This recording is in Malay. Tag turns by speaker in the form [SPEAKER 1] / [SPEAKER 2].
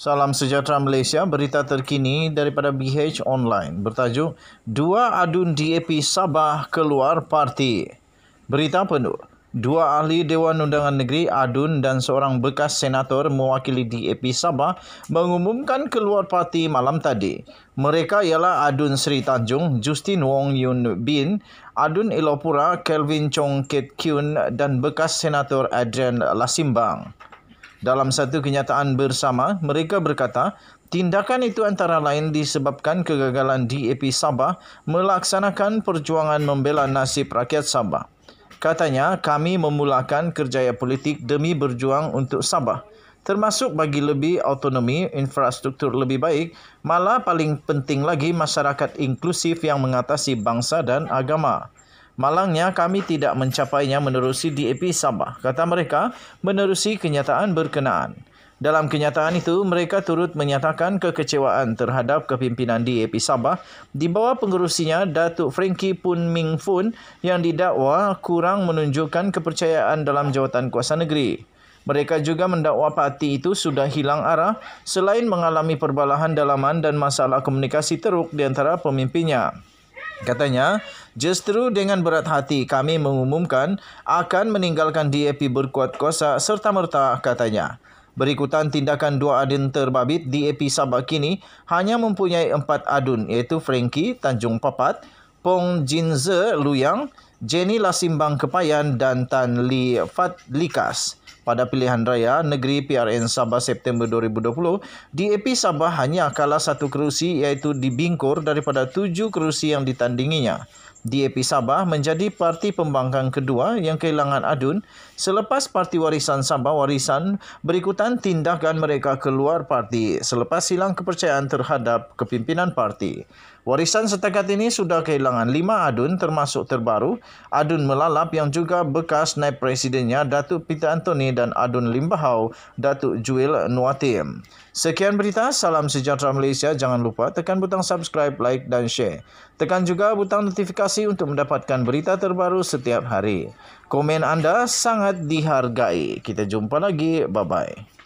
[SPEAKER 1] Salam sejahtera Malaysia, berita terkini daripada BH Online bertajuk Dua adun DAP Sabah keluar parti. Berita penuh, dua ahli Dewan Undangan Negeri Adun dan seorang bekas senator mewakili DAP Sabah mengumumkan keluar parti malam tadi. Mereka ialah Adun Sri Tanjung, Justin Wong Yun Bin, Adun Ilopura, Kelvin Chong Kit Kyun dan bekas senator Adrian Lasimbang. Dalam satu kenyataan bersama, mereka berkata, tindakan itu antara lain disebabkan kegagalan DAP Sabah melaksanakan perjuangan membela nasib rakyat Sabah. Katanya, kami memulakan kerjaya politik demi berjuang untuk Sabah termasuk bagi lebih autonomi, infrastruktur lebih baik, malah paling penting lagi masyarakat inklusif yang mengatasi bangsa dan agama. Malangnya kami tidak mencapainya menerusi DAP Sabah, kata mereka menerusi kenyataan berkenaan. Dalam kenyataan itu, mereka turut menyatakan kekecewaan terhadap kepimpinan DAP Sabah di bawah pengurusinya Datuk Frankie Pun Ming Fun yang didakwa kurang menunjukkan kepercayaan dalam jawatan kuasa negeri. Mereka juga mendakwa parti itu sudah hilang arah selain mengalami perbalahan dalaman dan masalah komunikasi teruk di antara pemimpinnya. Katanya, justru dengan berat hati kami mengumumkan akan meninggalkan DAP berkuat kuasa serta-merta katanya. Berikutan tindakan dua adun terbabit DAP Sabah kini hanya mempunyai empat adun iaitu Frankie Tanjung Papat, Pong Jin Ze Luyang, Jenny Lasimbang Kepayan dan Tan Li Likas Pada pilihan raya negeri PRN Sabah September 2020, DAP Sabah hanya kalah satu kerusi iaitu di Bingkor daripada tujuh kerusi yang ditandinginya. DAP Sabah menjadi parti pembangkang kedua yang kehilangan adun selepas Parti Warisan Sabah Warisan berikutan tindakan mereka keluar parti selepas hilang kepercayaan terhadap kepimpinan parti. Warisan setakat ini sudah kehilangan lima adun termasuk terbaru Adun Melalap yang juga bekas naib presidennya Datuk Pita Anthony dan Adun Limbahau Datuk Juil Nuatim. Sekian berita, salam sejahtera Malaysia. Jangan lupa tekan butang subscribe, like dan share. Tekan juga butang notifikasi untuk mendapatkan berita terbaru setiap hari. Komen anda sangat dihargai. Kita jumpa lagi. Bye-bye.